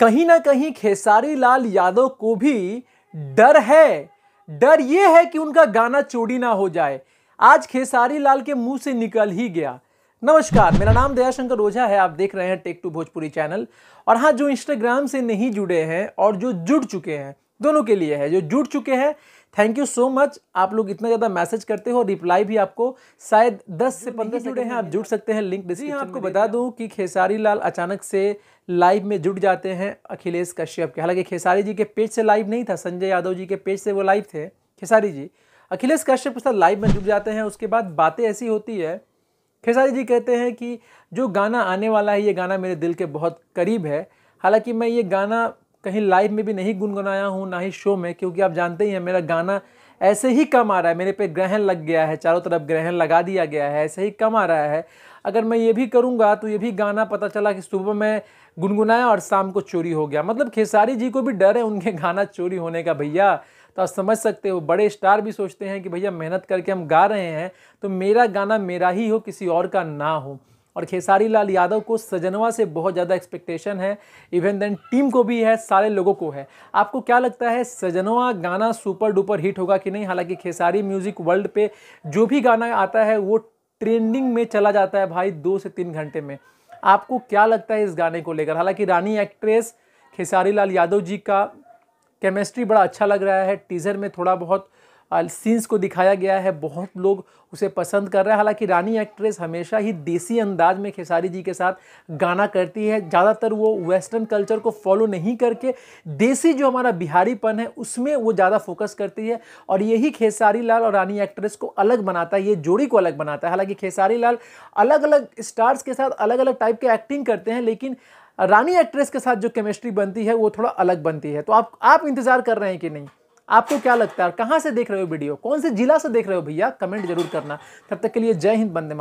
कहीं ना कहीं खेसारी लाल यादव को भी डर है डर ये है कि उनका गाना चोरी ना हो जाए आज खेसारी लाल के मुंह से निकल ही गया नमस्कार मेरा नाम दयाशंकर ओझा है आप देख रहे हैं टेक टू भोजपुरी चैनल और हाँ जो इंस्टाग्राम से नहीं जुड़े हैं और जो जुड़ चुके हैं दोनों के लिए है जो जुड़ चुके हैं थैंक यू सो मच आप लोग इतना ज़्यादा मैसेज करते हो रिप्लाई भी आपको शायद दस से पंद्रह जुड़े हैं आप जुड़ सकते हैं लिंक डिस्क्रिप्शन हाँ, आपको बता दूँ कि खेसारी लाल अचानक से लाइव में जुड़ जाते हैं अखिलेश कश्यप के हालांकि खेसारी जी के पेज से लाइव नहीं था संजय यादव जी के पेज से वो लाइव थे खेसारी जी अखिलेश कश्यप के साथ लाइव में जुड़ जाते हैं उसके बाद बातें ऐसी होती है खेसारी जी कहते हैं कि जो गाना आने वाला है ये गाना मेरे दिल के बहुत करीब है हालांकि मैं ये गाना कहीं लाइव में भी नहीं गुनगुनाया हूँ ना ही शो में क्योंकि आप जानते ही हैं मेरा गाना ऐसे ही कम आ रहा है मेरे पे ग्रहण लग गया है चारों तरफ ग्रहण लगा दिया गया है ऐसे ही कम आ रहा है अगर मैं ये भी करूँगा तो ये भी गाना पता चला कि सुबह में गुनगुनाया और शाम को चोरी हो गया मतलब खेसारी जी को भी डर है उनके गाना चोरी होने का भैया तो आप समझ सकते हो बड़े स्टार भी सोचते हैं कि भैया मेहनत करके हम गा रहे हैं तो मेरा गाना मेरा ही हो किसी और का ना हो और खेसारी लाल यादव को सजनवा से बहुत ज़्यादा एक्सपेक्टेशन है इवन देन टीम को भी है सारे लोगों को है आपको क्या लगता है सजनवा गाना सुपर डुपर हिट होगा कि नहीं हालांकि खेसारी म्यूज़िक वर्ल्ड पे जो भी गाना आता है वो ट्रेंडिंग में चला जाता है भाई दो से तीन घंटे में आपको क्या लगता है इस गाने को लेकर हालांकि रानी एक्ट्रेस खेसारी लाल यादव जी का केमिस्ट्री बड़ा अच्छा लग रहा है टीज़र में थोड़ा बहुत सीन्स को दिखाया गया है बहुत लोग उसे पसंद कर रहे हैं हालांकि रानी एक्ट्रेस हमेशा ही देसी अंदाज में खेसारी जी के साथ गाना करती है ज़्यादातर वो वेस्टर्न कल्चर को फॉलो नहीं करके देसी जो हमारा बिहारीपन है उसमें वो ज़्यादा फोकस करती है और यही खेसारी लाल और रानी एक्ट्रेस को अलग बनाता है ये जोड़ी को अलग बनाता है हालांकि खेसारी लाल अलग अलग स्टार्स के साथ अलग अलग टाइप के एक्टिंग करते हैं लेकिन रानी एक्ट्रेस के साथ जो केमिस्ट्री बनती है वो थोड़ा अलग बनती है तो आप आप इंतज़ार कर रहे हैं कि नहीं आपको क्या लगता है कहां से देख रहे हो वीडियो कौन से जिला से देख रहे हो भैया कमेंट जरूर करना तब तक के लिए जय हिंद बंदे